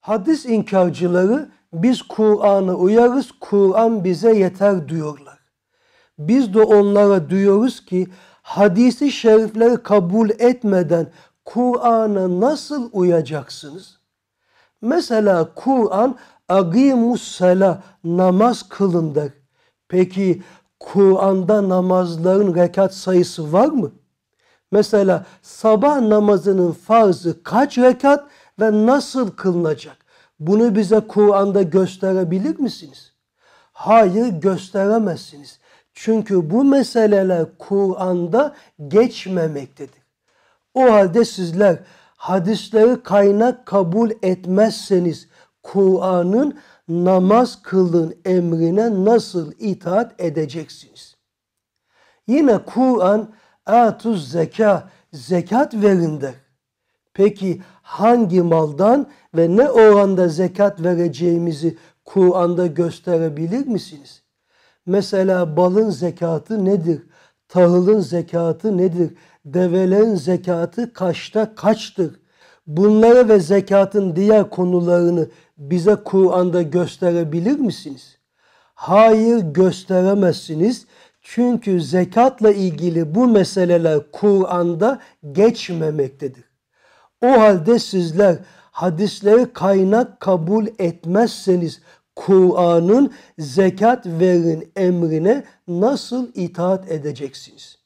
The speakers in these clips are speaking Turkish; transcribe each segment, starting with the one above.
Hadis inkarcıları biz Kuranı uyarız, Kur'an bize yeter diyorlar. Biz de onlara diyoruz ki hadisi şerifleri kabul etmeden Kur'an'a nasıl uyacaksınız? Mesela Kur'an agimussela namaz kılın der. Peki Kur'an'da namazların rekat sayısı var mı? Mesela sabah namazının farzı kaç rekat, ve nasıl kılınacak? Bunu bize Kur'an'da gösterebilir misiniz? Hayır gösteremezsiniz. Çünkü bu meseleler Kur'an'da geçmemektedir. O halde sizler hadisleri kaynak kabul etmezseniz Kur'an'ın namaz kılın emrine nasıl itaat edeceksiniz? Yine Kur'an atuz zeka, zekat verin der. Peki hangi maldan ve ne oranda zekat vereceğimizi Kur'an'da gösterebilir misiniz? Mesela balın zekatı nedir? Tahılın zekatı nedir? Develerin zekatı kaçta kaçtır? Bunları ve zekatın diğer konularını bize Kur'an'da gösterebilir misiniz? Hayır gösteremezsiniz. Çünkü zekatla ilgili bu meseleler Kur'an'da geçmemektedir. O halde sizler hadisleri kaynak kabul etmezseniz Kur'an'ın zekat verin emrine nasıl itaat edeceksiniz?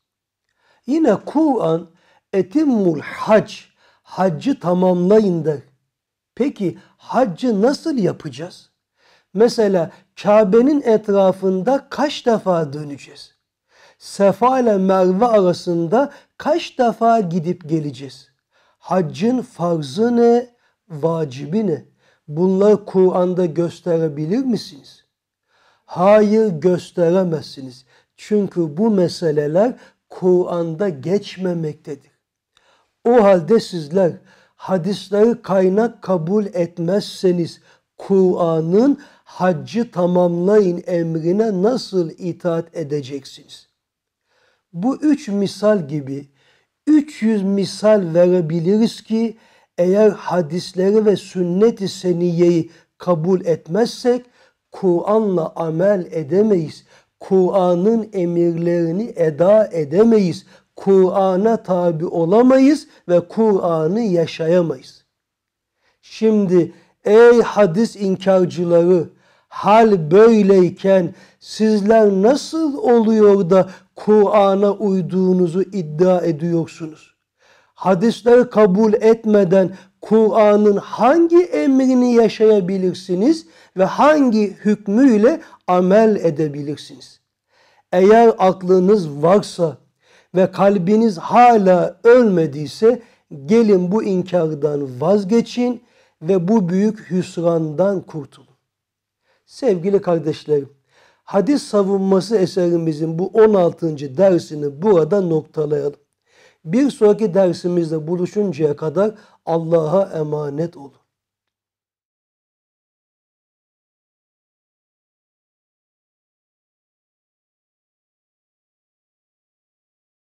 Yine Kur'an etimmul hac, haccı tamamlayın der. Peki haccı nasıl yapacağız? Mesela Kabe'nin etrafında kaç defa döneceğiz? Sefa ile Merve arasında kaç defa gidip geleceğiz? haccın farzı ne, vacibi ne? Bunları Kur'an'da gösterebilir misiniz? Hayır gösteremezsiniz. Çünkü bu meseleler Kur'an'da geçmemektedir. O halde sizler hadisleri kaynak kabul etmezseniz Kur'an'ın haccı tamamlayın emrine nasıl itaat edeceksiniz? Bu üç misal gibi 300 misal verebiliriz ki eğer hadisleri ve sünnet-i seniyeyi kabul etmezsek Kur'an'la amel edemeyiz. Kur'an'ın emirlerini eda edemeyiz. Kur'an'a tabi olamayız ve Kur'an'ı yaşayamayız. Şimdi ey hadis inkarcıları Hal böyleyken sizler nasıl oluyor da Kur'an'a uyduğunuzu iddia ediyorsunuz? Hadisleri kabul etmeden Kur'an'ın hangi emrini yaşayabilirsiniz ve hangi hükmüyle amel edebilirsiniz? Eğer aklınız varsa ve kalbiniz hala ölmediyse gelin bu inkardan vazgeçin ve bu büyük hüsrandan kurtulun. Sevgili kardeşlerim, hadis savunması eserimizin bu 16. dersini burada noktalayalım. Bir sonraki dersimizde buluşuncaya kadar Allah'a emanet olun.